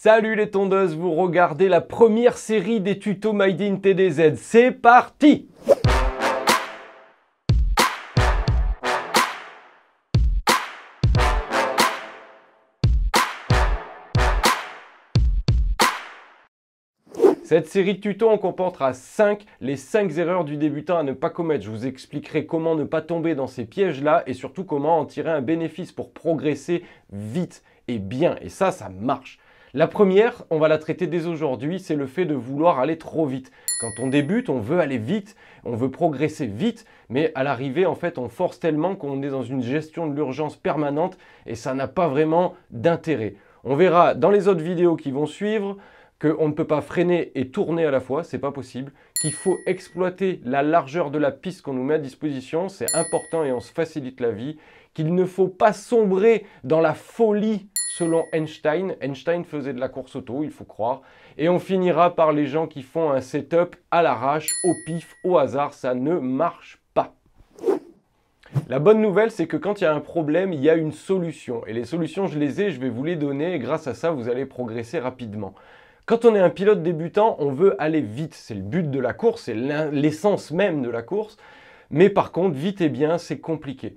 Salut les tondeuses, vous regardez la première série des tutos Made TDZ. C'est parti Cette série de tutos en comportera 5, les 5 erreurs du débutant à ne pas commettre. Je vous expliquerai comment ne pas tomber dans ces pièges-là et surtout comment en tirer un bénéfice pour progresser vite et bien. Et ça, ça marche. La première, on va la traiter dès aujourd'hui, c'est le fait de vouloir aller trop vite. Quand on débute, on veut aller vite, on veut progresser vite, mais à l'arrivée, en fait, on force tellement qu'on est dans une gestion de l'urgence permanente et ça n'a pas vraiment d'intérêt. On verra dans les autres vidéos qui vont suivre qu'on ne peut pas freiner et tourner à la fois, c'est pas possible qu'il faut exploiter la largeur de la piste qu'on nous met à disposition, c'est important et on se facilite la vie, qu'il ne faut pas sombrer dans la folie selon Einstein. Einstein faisait de la course auto, il faut croire. Et on finira par les gens qui font un setup à l'arrache, au pif, au hasard, ça ne marche pas. La bonne nouvelle, c'est que quand il y a un problème, il y a une solution. Et les solutions, je les ai, je vais vous les donner, et grâce à ça, vous allez progresser rapidement. Quand on est un pilote débutant, on veut aller vite. C'est le but de la course, c'est l'essence même de la course. Mais par contre, vite et bien, c'est compliqué.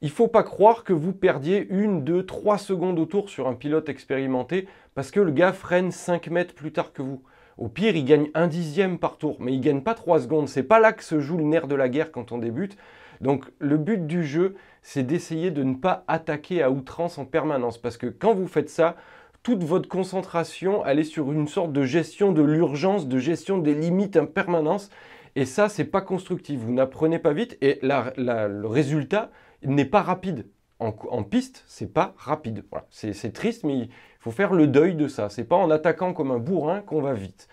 Il ne faut pas croire que vous perdiez une, deux, trois secondes au tour sur un pilote expérimenté parce que le gars freine 5 mètres plus tard que vous. Au pire, il gagne un dixième par tour, mais il gagne pas 3 secondes. C'est pas là que se joue le nerf de la guerre quand on débute. Donc le but du jeu, c'est d'essayer de ne pas attaquer à outrance en permanence parce que quand vous faites ça, toute votre concentration, elle est sur une sorte de gestion de l'urgence, de gestion des limites en permanence. Et ça, ce n'est pas constructif. Vous n'apprenez pas vite et le résultat n'est pas rapide. En, en piste, c'est pas rapide. Voilà. C'est triste, mais il faut faire le deuil de ça. C'est pas en attaquant comme un bourrin qu'on va vite.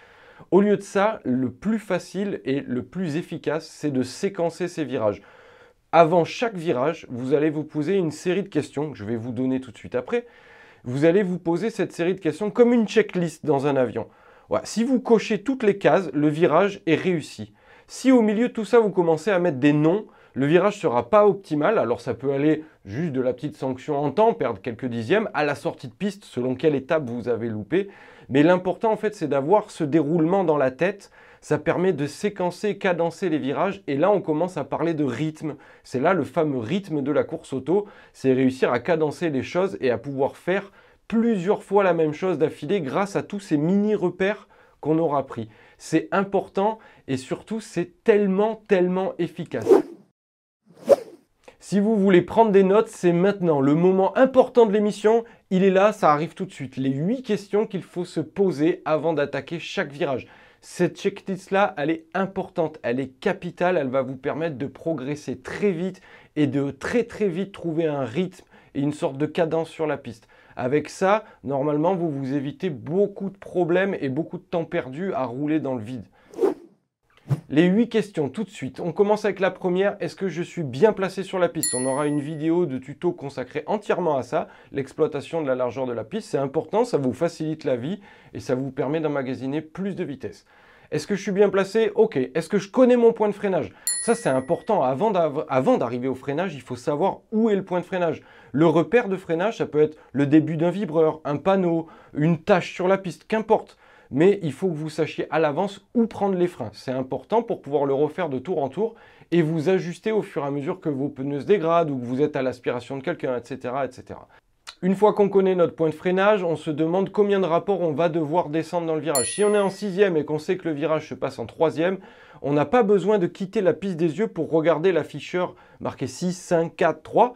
Au lieu de ça, le plus facile et le plus efficace, c'est de séquencer ces virages. Avant chaque virage, vous allez vous poser une série de questions que je vais vous donner tout de suite après vous allez vous poser cette série de questions comme une checklist dans un avion. si vous cochez toutes les cases, le virage est réussi. Si au milieu de tout ça, vous commencez à mettre des noms, le virage sera pas optimal, alors ça peut aller juste de la petite sanction en temps, perdre quelques dixièmes, à la sortie de piste selon quelle étape vous avez loupé, mais l'important, en fait, c'est d'avoir ce déroulement dans la tête. Ça permet de séquencer, cadencer les virages. Et là, on commence à parler de rythme. C'est là le fameux rythme de la course auto. C'est réussir à cadencer les choses et à pouvoir faire plusieurs fois la même chose d'affilée grâce à tous ces mini-repères qu'on aura pris. C'est important et surtout, c'est tellement, tellement efficace. Si vous voulez prendre des notes, c'est maintenant le moment important de l'émission il est là, ça arrive tout de suite. Les 8 questions qu'il faut se poser avant d'attaquer chaque virage. Cette checklist-là, elle est importante, elle est capitale, elle va vous permettre de progresser très vite et de très très vite trouver un rythme et une sorte de cadence sur la piste. Avec ça, normalement, vous vous évitez beaucoup de problèmes et beaucoup de temps perdu à rouler dans le vide. Les 8 questions tout de suite. On commence avec la première. Est-ce que je suis bien placé sur la piste On aura une vidéo de tuto consacrée entièrement à ça. L'exploitation de la largeur de la piste, c'est important, ça vous facilite la vie et ça vous permet d'emmagasiner plus de vitesse. Est-ce que je suis bien placé Ok. Est-ce que je connais mon point de freinage Ça, c'est important. Avant d'arriver au freinage, il faut savoir où est le point de freinage. Le repère de freinage, ça peut être le début d'un vibreur, un panneau, une tache sur la piste, qu'importe mais il faut que vous sachiez à l'avance où prendre les freins. C'est important pour pouvoir le refaire de tour en tour et vous ajuster au fur et à mesure que vos pneus se dégradent ou que vous êtes à l'aspiration de quelqu'un, etc., etc. Une fois qu'on connaît notre point de freinage, on se demande combien de rapports on va devoir descendre dans le virage. Si on est en sixième et qu'on sait que le virage se passe en troisième, on n'a pas besoin de quitter la piste des yeux pour regarder l'afficheur marqué 6, 5, 4, 3.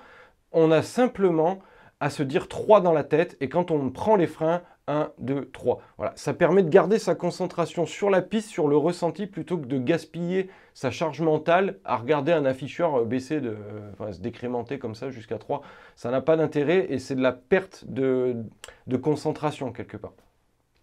On a simplement à se dire 3 dans la tête et quand on prend les freins, 1, 2, 3. Voilà, ça permet de garder sa concentration sur la piste, sur le ressenti, plutôt que de gaspiller sa charge mentale à regarder un afficheur euh, baisser, de, euh, se décrémenter comme ça jusqu'à 3. Ça n'a pas d'intérêt et c'est de la perte de, de concentration quelque part.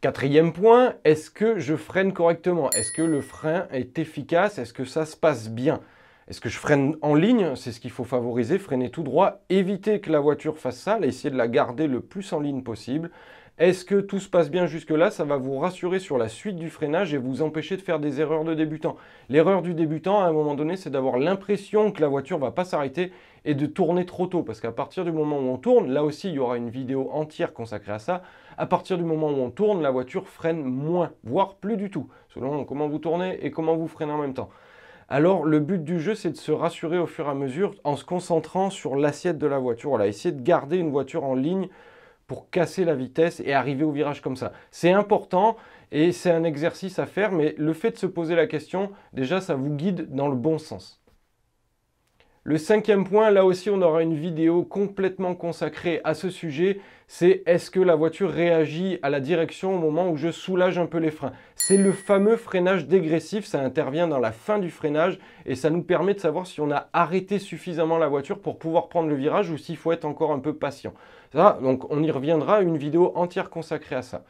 Quatrième point, est-ce que je freine correctement Est-ce que le frein est efficace Est-ce que ça se passe bien Est-ce que je freine en ligne C'est ce qu'il faut favoriser, freiner tout droit, éviter que la voiture fasse ça, essayer de la garder le plus en ligne possible. Est-ce que tout se passe bien jusque-là Ça va vous rassurer sur la suite du freinage et vous empêcher de faire des erreurs de débutant. L'erreur du débutant, à un moment donné, c'est d'avoir l'impression que la voiture ne va pas s'arrêter et de tourner trop tôt. Parce qu'à partir du moment où on tourne, là aussi, il y aura une vidéo entière consacrée à ça. À partir du moment où on tourne, la voiture freine moins, voire plus du tout, selon comment vous tournez et comment vous freinez en même temps. Alors le but du jeu, c'est de se rassurer au fur et à mesure en se concentrant sur l'assiette de la voiture. Voilà, essayer de garder une voiture en ligne pour casser la vitesse et arriver au virage comme ça. C'est important et c'est un exercice à faire, mais le fait de se poser la question, déjà, ça vous guide dans le bon sens. Le cinquième point, là aussi on aura une vidéo complètement consacrée à ce sujet, c'est est-ce que la voiture réagit à la direction au moment où je soulage un peu les freins C'est le fameux freinage dégressif, ça intervient dans la fin du freinage et ça nous permet de savoir si on a arrêté suffisamment la voiture pour pouvoir prendre le virage ou s'il faut être encore un peu patient. Ça, donc on y reviendra, une vidéo entière consacrée à ça.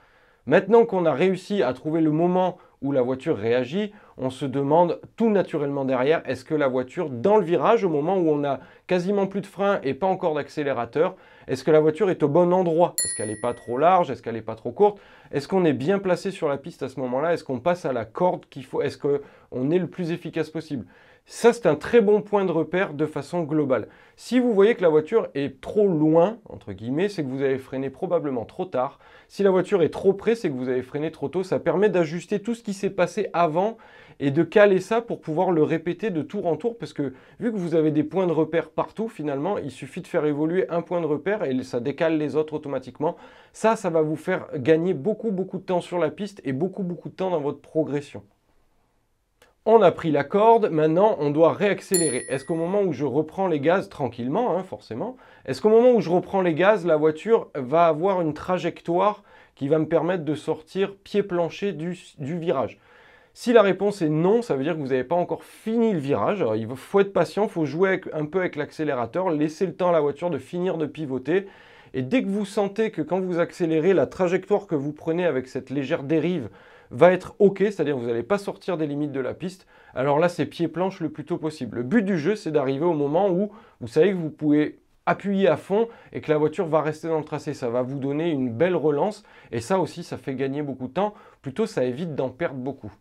Maintenant qu'on a réussi à trouver le moment où la voiture réagit, on se demande tout naturellement derrière, est-ce que la voiture, dans le virage, au moment où on a quasiment plus de frein et pas encore d'accélérateur, est-ce que la voiture est au bon endroit Est-ce qu'elle n'est pas trop large Est-ce qu'elle n'est pas trop courte Est-ce qu'on est bien placé sur la piste à ce moment-là Est-ce qu'on passe à la corde qu'il faut Est-ce qu'on est le plus efficace possible ça, c'est un très bon point de repère de façon globale. Si vous voyez que la voiture est trop loin, entre guillemets, c'est que vous avez freiné probablement trop tard. Si la voiture est trop près, c'est que vous avez freiné trop tôt. Ça permet d'ajuster tout ce qui s'est passé avant et de caler ça pour pouvoir le répéter de tour en tour parce que vu que vous avez des points de repère partout, finalement, il suffit de faire évoluer un point de repère et ça décale les autres automatiquement. Ça, ça va vous faire gagner beaucoup, beaucoup de temps sur la piste et beaucoup, beaucoup de temps dans votre progression on a pris la corde, maintenant on doit réaccélérer. Est-ce qu'au moment où je reprends les gaz, tranquillement, hein, forcément, est-ce qu'au moment où je reprends les gaz, la voiture va avoir une trajectoire qui va me permettre de sortir pied plancher du, virage si la réponse est non, ça veut dire que vous n'avez pas encore fini le virage. il faut être patient, il faut jouer un peu avec l'accélérateur, laisser le temps à la voiture de finir de pivoter et dès que vous sentez que quand vous accélérez, la trajectoire que vous prenez avec cette légère dérive va être OK, c'est-à-dire que vous n'allez pas sortir des limites de la piste, alors là c'est pied planche le plus tôt possible. Le but du jeu c'est d'arriver au moment où vous savez que vous pouvez appuyer à fond et que la voiture va rester dans le tracé. Ça va vous donner une belle relance et ça aussi ça fait gagner beaucoup de temps, plutôt ça évite d'en perdre beaucoup.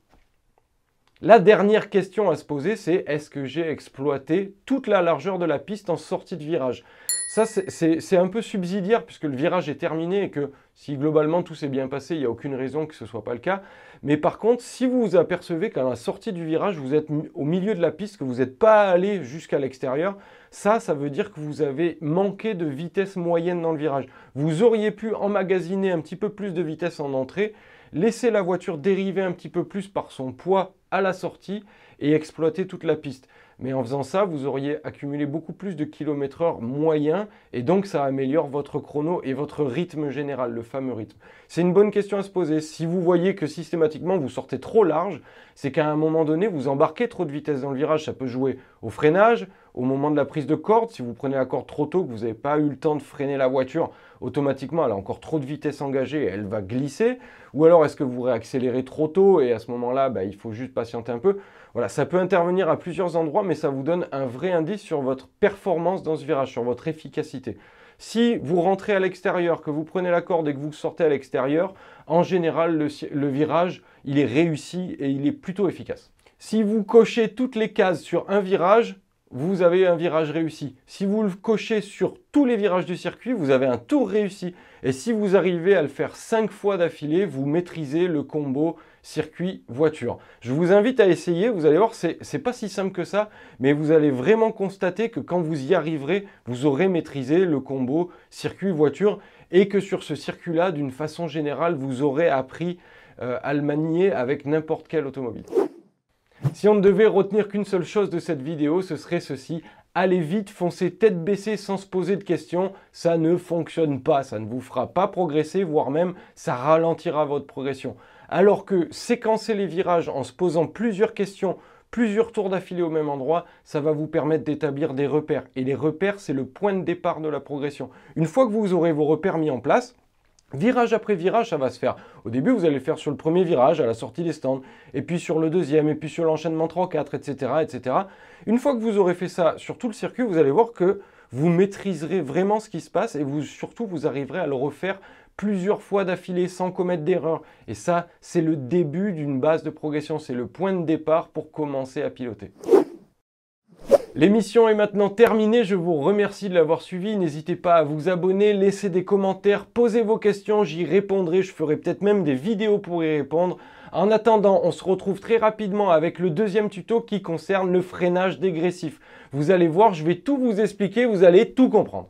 La dernière question à se poser, c'est est-ce que j'ai exploité toute la largeur de la piste en sortie de virage ça, c'est un peu subsidiaire puisque le virage est terminé et que si globalement tout s'est bien passé, il n'y a aucune raison que ce ne soit pas le cas. Mais par contre, si vous vous apercevez qu'à la sortie du virage, vous êtes au milieu de la piste, que vous n'êtes pas allé jusqu'à l'extérieur, ça, ça veut dire que vous avez manqué de vitesse moyenne dans le virage. Vous auriez pu emmagasiner un petit peu plus de vitesse en entrée, laisser la voiture dériver un petit peu plus par son poids à la sortie et exploiter toute la piste. Mais en faisant ça, vous auriez accumulé beaucoup plus de kilomètres heure moyens et donc ça améliore votre chrono et votre rythme général, le fameux rythme. C'est une bonne question à se poser. Si vous voyez que systématiquement vous sortez trop large, c'est qu'à un moment donné vous embarquez trop de vitesse dans le virage, ça peut jouer au freinage, au moment de la prise de corde. Si vous prenez la corde trop tôt, que vous n'avez pas eu le temps de freiner la voiture, automatiquement, elle a encore trop de vitesse engagée et elle va glisser. Ou alors, est-ce que vous réaccélérez trop tôt et à ce moment-là, bah, il faut juste patienter un peu. Voilà, ça peut intervenir à plusieurs endroits, mais ça vous donne un vrai indice sur votre performance dans ce virage, sur votre efficacité. Si vous rentrez à l'extérieur, que vous prenez la corde et que vous sortez à l'extérieur, en général, le virage, il est réussi et il est plutôt efficace. Si vous cochez toutes les cases sur un virage, vous avez un virage réussi. Si vous le cochez sur tous les virages du circuit, vous avez un tour réussi. Et si vous arrivez à le faire 5 fois d'affilée, vous maîtrisez le combo circuit-voiture. Je vous invite à essayer, vous allez voir, c'est pas si simple que ça, mais vous allez vraiment constater que quand vous y arriverez, vous aurez maîtrisé le combo circuit-voiture et que sur ce circuit-là, d'une façon générale, vous aurez appris euh, à le manier avec n'importe quelle automobile. Si on ne devait retenir qu'une seule chose de cette vidéo, ce serait ceci. Allez vite, foncez tête baissée sans se poser de questions, ça ne fonctionne pas, ça ne vous fera pas progresser, voire même ça ralentira votre progression. Alors que séquencer les virages en se posant plusieurs questions, plusieurs tours d'affilée au même endroit, ça va vous permettre d'établir des repères. Et les repères, c'est le point de départ de la progression. Une fois que vous aurez vos repères mis en place, Virage après virage, ça va se faire. Au début, vous allez faire sur le premier virage, à la sortie des stands, et puis sur le deuxième, et puis sur l'enchaînement 3-4, etc., etc. Une fois que vous aurez fait ça sur tout le circuit, vous allez voir que vous maîtriserez vraiment ce qui se passe et vous, surtout, vous arriverez à le refaire plusieurs fois d'affilée sans commettre d'erreur. Et ça, c'est le début d'une base de progression, c'est le point de départ pour commencer à piloter. L'émission est maintenant terminée, je vous remercie de l'avoir suivi, n'hésitez pas à vous abonner, laisser des commentaires, poser vos questions, j'y répondrai, je ferai peut-être même des vidéos pour y répondre. En attendant, on se retrouve très rapidement avec le deuxième tuto qui concerne le freinage dégressif. Vous allez voir, je vais tout vous expliquer, vous allez tout comprendre.